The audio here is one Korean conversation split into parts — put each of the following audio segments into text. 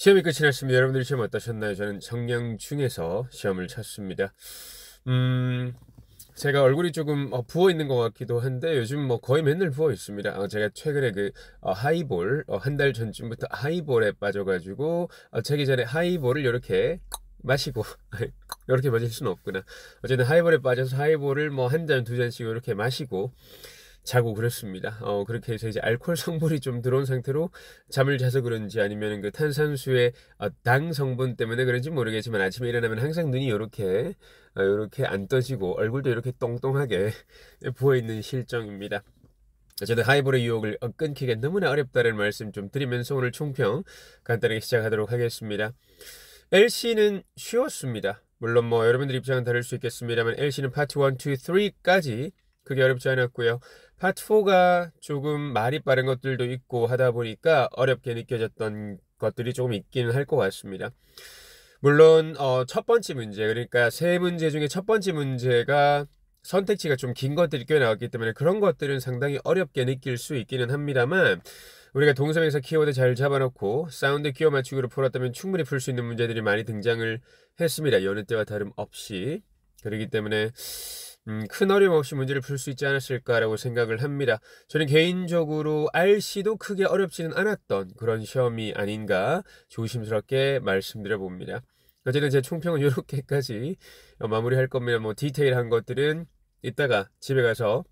시험이 끝이 났습니다. 여러분들 시험 어떠셨나요? 저는 성냥 중에서 시험을 쳤습니다. 음, 제가 얼굴이 조금 어, 부어 있는 것 같기도 한데 요즘 뭐 거의 맨날 부어 있습니다. 어, 제가 최근에 그 어, 하이볼 어, 한달 전쯤부터 하이볼에 빠져가지고 어, 자기 전에 하이볼을 이렇게 마시고 이렇게 마실 수는 없구나. 어쨌든 하이볼에 빠져서 하이볼을 뭐 한 잔 두 잔씩 이렇게 마시고 자고 그랬습니다. 어, 그렇게 해서 이제 알코올 성분이 좀 들어온 상태로 잠을 자서 그런지 아니면 그 탄산수의 어, 당 성분 때문에 그런지 모르겠지만 아침에 일어나면 항상 눈이 이렇게 어, 이렇게 안 떠지고 얼굴도 이렇게 똥똥하게 부어 있는 실정입니다. 저는 하이볼의 유혹을 끊기가 너무나 어렵다는 말씀 좀 드리면서 오늘 총평 간단하게 시작하도록 하겠습니다. LC는 쉬웠습니다. 물론 뭐 여러분들 입장은 다를 수 있겠습니다만 LC는 파트 1, 2, 3까지 그게 어렵지 않았고요. 파트 4가 조금 말이 빠른 것들도 있고 하다 보니까 어렵게 느껴졌던 것들이 조금 있기는 할 것 같습니다. 물론 어, 첫 번째 문제 그러니까 세 문제 중에 첫 번째 문제가 선택지가 좀 긴 것들이 꽤 나왔기 때문에 그런 것들은 상당히 어렵게 느낄 수 있기는 합니다만 우리가 동성에서 키워드 잘 잡아놓고 사운드 키워 맞추기로 풀었다면 충분히 풀 수 있는 문제들이 많이 등장을 했습니다. 여느 때와 다름없이 그렇기 때문에 음, 큰 어려움 없이 문제를 풀 수 있지 않았을까라고 생각을 합니다. 저는 개인적으로 RC도 크게 어렵지는 않았던 그런 시험이 아닌가 조심스럽게 말씀드려 봅니다. 어쨌든 제 총평은 이렇게까지 마무리할 겁니다. 뭐 디테일한 것들은 이따가 집에 가서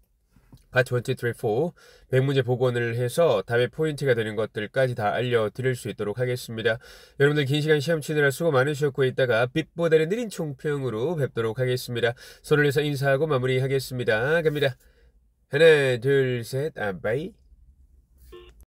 핫234 아, 100문제 복원을 해서 답의 포인트가 되는 것들까지 다 알려드릴 수 있도록 하겠습니다. 여러분들 긴 시간 시험 치느라 수고 많으셨고 이따가 빛보다는 느린 총평으로 뵙도록 하겠습니다. 손을 내서 인사하고 마무리하겠습니다. 갑니다. 하나 둘셋 아바이